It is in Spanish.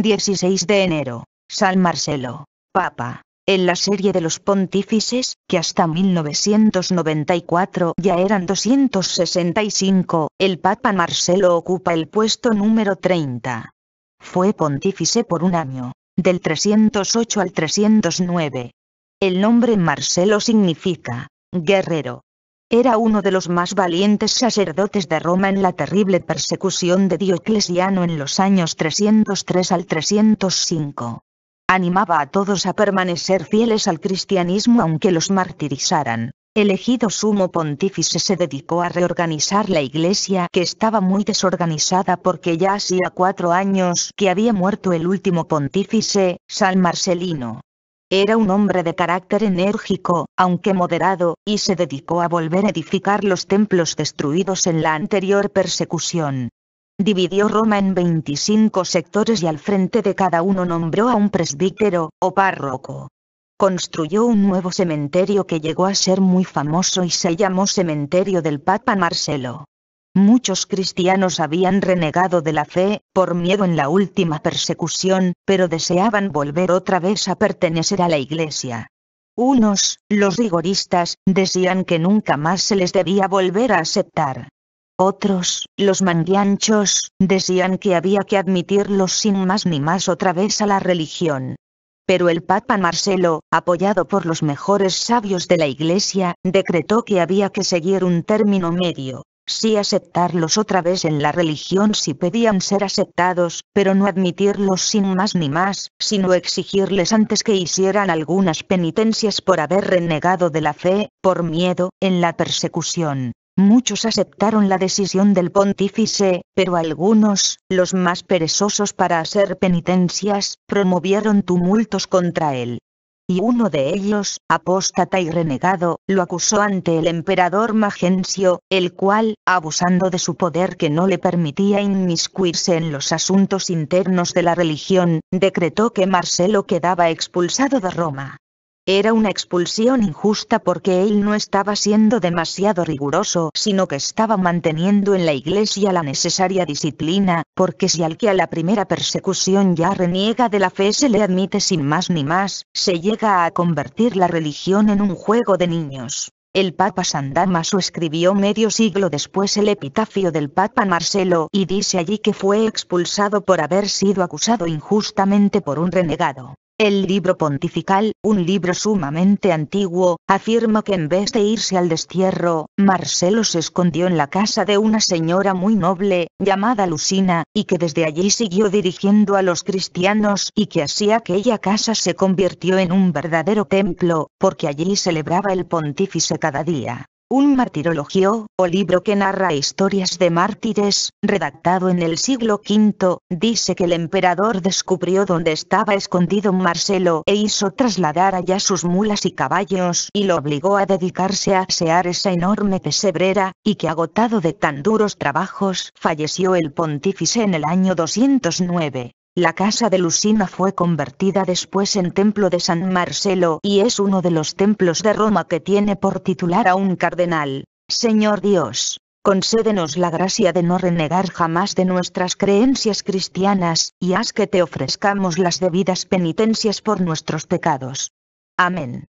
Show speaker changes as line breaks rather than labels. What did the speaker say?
16 de enero, San Marcelo, Papa. En la serie de los pontífices, que hasta 1994 ya eran 265, el Papa Marcelo ocupa el puesto número 30. Fue pontífice por un año, del 308 al 309. El nombre Marcelo significa guerrero, era uno de los más valientes sacerdotes de Roma en la terrible persecución de Dioclesiano en los años 303 al 305. Animaba a todos a permanecer fieles al cristianismo aunque los martirizaran. Elegido sumo pontífice se dedicó a reorganizar la iglesia que estaba muy desorganizada porque ya hacía cuatro años que había muerto el último pontífice, San Marcelino. Era un hombre de carácter enérgico, aunque moderado, y se dedicó a volver a edificar los templos destruidos en la anterior persecución. Dividió Roma en 25 sectores y al frente de cada uno nombró a un presbítero, o párroco. Construyó un nuevo cementerio que llegó a ser muy famoso y se llamó Cementerio del Papa Marcelo. Muchos cristianos habían renegado de la fe, por miedo en la última persecución, pero deseaban volver otra vez a pertenecer a la Iglesia. Unos, los rigoristas, decían que nunca más se les debía volver a aceptar. Otros, los manguianchos, decían que había que admitirlos sin más ni más otra vez a la religión. Pero el Papa Marcelo, apoyado por los mejores sabios de la Iglesia, decretó que había que seguir un término medio, sí aceptarlos otra vez en la religión si pedían ser aceptados, pero no admitirlos sin más ni más, sino exigirles antes que hicieran algunas penitencias por haber renegado de la fe, por miedo, en la persecución. Muchos aceptaron la decisión del pontífice, pero algunos, los más perezosos para hacer penitencias, promovieron tumultos contra él y uno de ellos, apóstata y renegado, lo acusó ante el emperador Magencio, el cual, abusando de su poder que no le permitía inmiscuirse en los asuntos internos de la religión, decretó que Marcelo quedaba expulsado de Roma. Era una expulsión injusta porque él no estaba siendo demasiado riguroso, sino que estaba manteniendo en la iglesia la necesaria disciplina, porque si al que a la primera persecución ya reniega de la fe se le admite sin más ni más, se llega a convertir la religión en un juego de niños. El Papa Sandama escribió medio siglo después el epitafio del Papa Marcelo y dice allí que fue expulsado por haber sido acusado injustamente por un renegado. El libro pontifical, un libro sumamente antiguo, afirma que en vez de irse al destierro, Marcelo se escondió en la casa de una señora muy noble, llamada Lucina, y que desde allí siguió dirigiendo a los cristianos y que así aquella casa se convirtió en un verdadero templo, porque allí celebraba el pontífice cada día un martirologio, o libro que narra historias de mártires, redactado en el siglo V, dice que el emperador descubrió dónde estaba escondido Marcelo e hizo trasladar allá sus mulas y caballos y lo obligó a dedicarse a asear esa enorme pesebrera, y que agotado de tan duros trabajos falleció el pontífice en el año 209. La casa de Lucina fue convertida después en templo de San Marcelo y es uno de los templos de Roma que tiene por titular a un cardenal. Señor Dios, concédenos la gracia de no renegar jamás de nuestras creencias cristianas, y haz que te ofrezcamos las debidas penitencias por nuestros pecados. Amén.